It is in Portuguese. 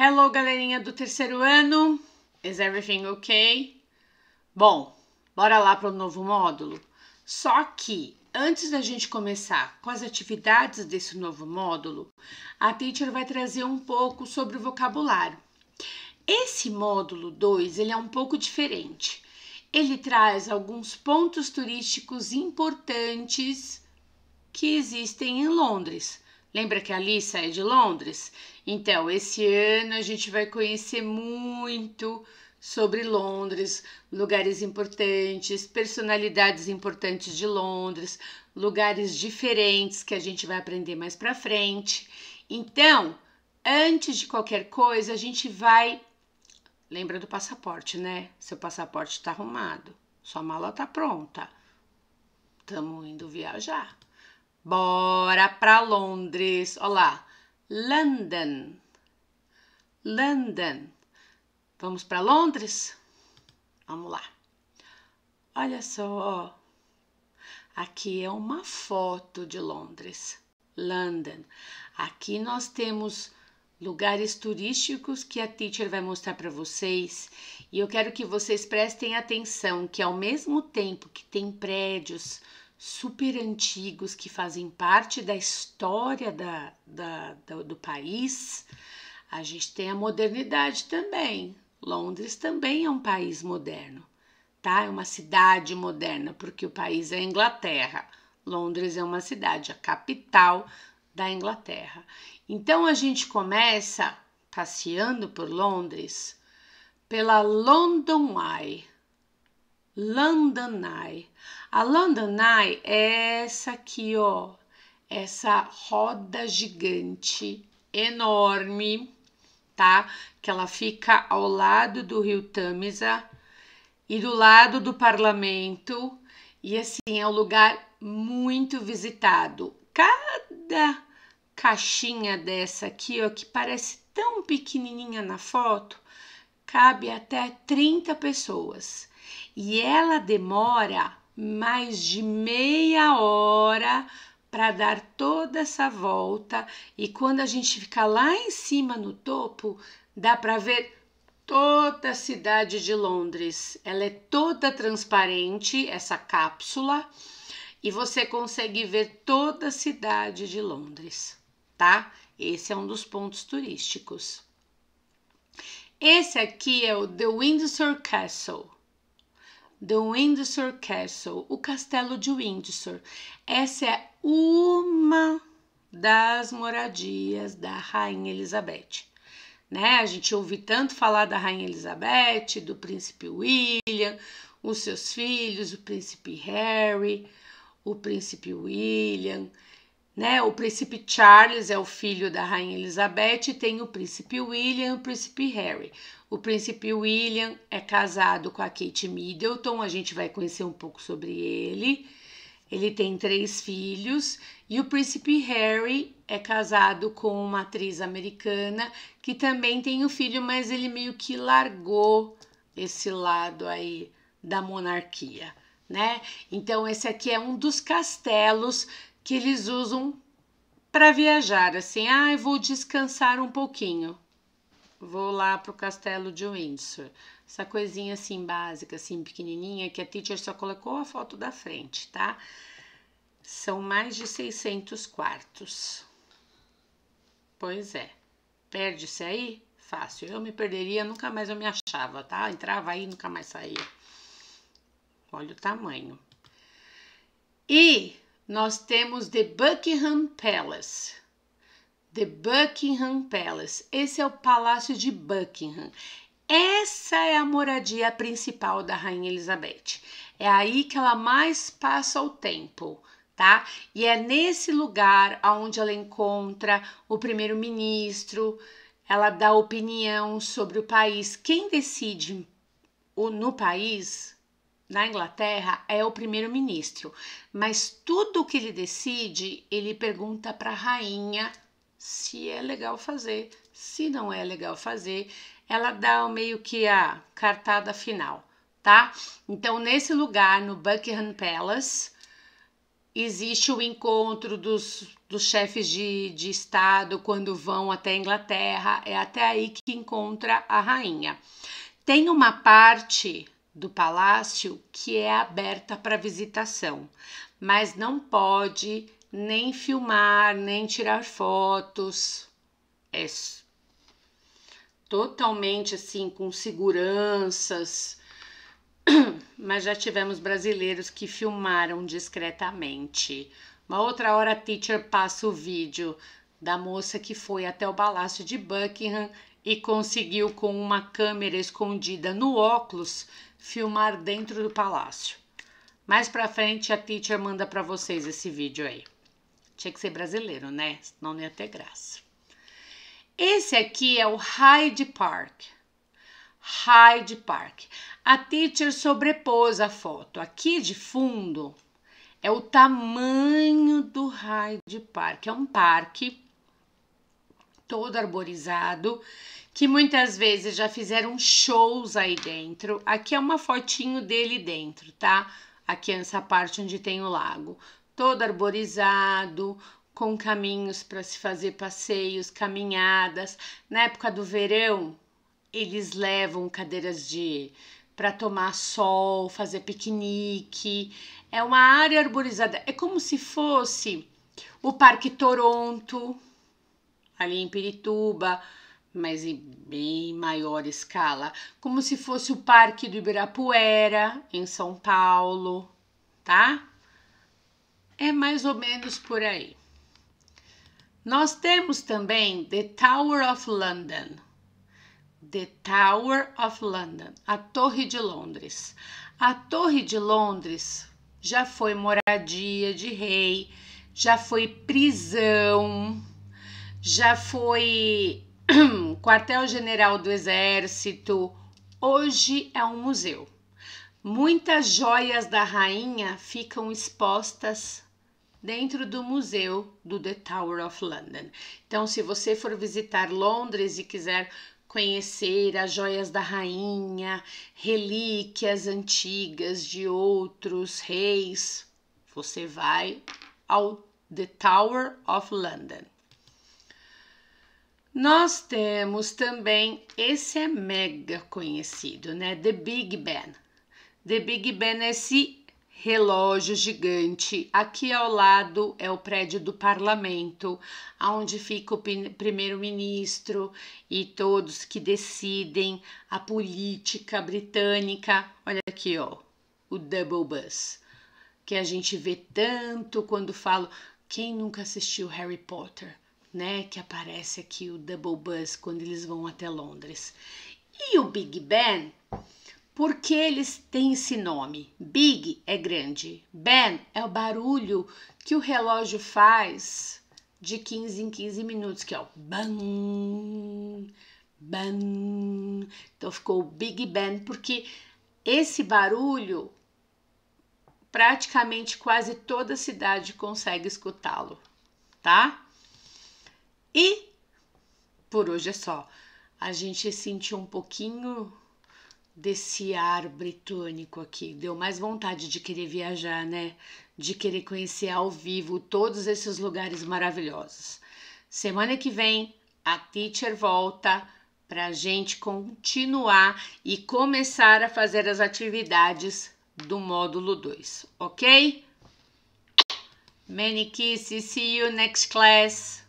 Hello, galerinha do terceiro ano. Is everything okay? Bom, bora lá para o novo módulo. Só que antes da gente começar com as atividades desse novo módulo, a teacher vai trazer um pouco sobre o vocabulário. Esse módulo 2, ele é um pouco diferente. Ele traz alguns pontos turísticos importantes que existem em Londres. Lembra que a Alissa é de Londres? Então, esse ano a gente vai conhecer muito sobre Londres, lugares importantes, personalidades importantes de Londres, lugares diferentes que a gente vai aprender mais para frente. Então, antes de qualquer coisa, a gente vai Lembra do passaporte, né? Seu passaporte está arrumado, sua mala tá pronta. Estamos indo viajar. Bora para Londres. Olá. London. London. Vamos para Londres? Vamos lá. Olha só. Aqui é uma foto de Londres. London. Aqui nós temos lugares turísticos que a teacher vai mostrar para vocês, e eu quero que vocês prestem atenção que ao mesmo tempo que tem prédios super antigos que fazem parte da história da, da, da, do país, a gente tem a modernidade também. Londres também é um país moderno, tá? É uma cidade moderna, porque o país é a Inglaterra. Londres é uma cidade, a capital da Inglaterra. Então a gente começa passeando por Londres pela London Eye. Landanai. A Landanai é essa aqui, ó, essa roda gigante enorme, tá? Que ela fica ao lado do Rio Tamisa e do lado do parlamento. E assim, é um lugar muito visitado. Cada caixinha dessa aqui, ó, que parece tão pequenininha na foto, cabe até 30 pessoas e ela demora mais de meia hora para dar toda essa volta e quando a gente fica lá em cima no topo, dá para ver toda a cidade de Londres. Ela é toda transparente essa cápsula e você consegue ver toda a cidade de Londres, tá? Esse é um dos pontos turísticos. Esse aqui é o The Windsor Castle. The Windsor Castle, o castelo de Windsor. Essa é uma das moradias da Rainha Elizabeth. Né? A gente ouve tanto falar da Rainha Elizabeth, do príncipe William, os seus filhos, o príncipe Harry, o príncipe William. Né? O príncipe Charles é o filho da rainha Elizabeth, tem o príncipe William e o príncipe Harry. O príncipe William é casado com a Kate Middleton, a gente vai conhecer um pouco sobre ele. Ele tem três filhos e o príncipe Harry é casado com uma atriz americana que também tem um filho, mas ele meio que largou esse lado aí da monarquia, né? Então esse aqui é um dos castelos que eles usam para viajar, assim, ah, eu vou descansar um pouquinho. Vou lá para o castelo de Windsor. Essa coisinha assim básica, assim pequenininha, que a teacher só colocou a foto da frente, tá? São mais de 600 quartos. Pois é. Perde-se aí? Fácil. Eu me perderia, nunca mais eu me achava, tá? Entrava aí, nunca mais saía. Olha o tamanho. E nós temos The Buckingham Palace. The Buckingham Palace. Esse é o Palácio de Buckingham. Essa é a moradia principal da Rainha Elizabeth. É aí que ela mais passa o tempo, tá? E é nesse lugar onde ela encontra o primeiro-ministro, ela dá opinião sobre o país. Quem decide no país na Inglaterra é o primeiro-ministro, mas tudo que ele decide, ele pergunta para a rainha se é legal fazer, se não é legal fazer, ela dá meio que a cartada final, tá? Então, nesse lugar, no Buckingham Palace, existe o encontro dos, dos chefes de, de Estado quando vão até a Inglaterra, é até aí que encontra a rainha. Tem uma parte do palácio que é aberta para visitação, mas não pode nem filmar, nem tirar fotos. É totalmente assim com seguranças. Mas já tivemos brasileiros que filmaram discretamente. Uma outra hora a teacher passa o vídeo da moça que foi até o palácio de Buckingham e conseguiu com uma câmera escondida no óculos filmar dentro do palácio. Mais pra frente, a teacher manda para vocês esse vídeo aí. Tinha que ser brasileiro, né? Senão não ia ter graça. Esse aqui é o Hyde Park. Hyde Park. A teacher sobrepôs a foto. Aqui de fundo é o tamanho do Hyde Park. É um parque todo arborizado que muitas vezes já fizeram shows aí dentro. Aqui é uma fotinho dele dentro, tá? Aqui nessa é parte onde tem o lago. Todo arborizado, com caminhos para se fazer passeios, caminhadas. Na época do verão, eles levam cadeiras de para tomar sol, fazer piquenique. É uma área arborizada, é como se fosse o Parque Toronto ali em Pirituba mas em bem maior escala, como se fosse o Parque do Ibirapuera, em São Paulo, tá? É mais ou menos por aí. Nós temos também The Tower of London. The Tower of London, a Torre de Londres. A Torre de Londres já foi moradia de rei, já foi prisão, já foi quartel-general do Exército, hoje é um museu. Muitas joias da rainha ficam expostas dentro do museu do The Tower of London. Então, se você for visitar Londres e quiser conhecer as joias da rainha, relíquias antigas de outros reis, você vai ao The Tower of London. Nós temos também, esse é mega conhecido, né? The Big Ben. The Big Ben é esse relógio gigante. Aqui ao lado é o prédio do parlamento, onde fica o primeiro-ministro e todos que decidem a política britânica. Olha aqui, ó, o Double Bus, que a gente vê tanto quando falo, quem nunca assistiu Harry Potter? né, que aparece aqui o Double Bus quando eles vão até Londres. E o Big Ben, por que eles têm esse nome? Big é grande, Ben é o barulho que o relógio faz de 15 em 15 minutos, que é o bam, bam. Então ficou Big Ben, porque esse barulho praticamente quase toda cidade consegue escutá-lo, tá? E por hoje é só. A gente sentiu um pouquinho desse ar britânico aqui. Deu mais vontade de querer viajar, né? De querer conhecer ao vivo todos esses lugares maravilhosos. Semana que vem a teacher volta para a gente continuar e começar a fazer as atividades do módulo 2, ok? Many kisses, see you next class.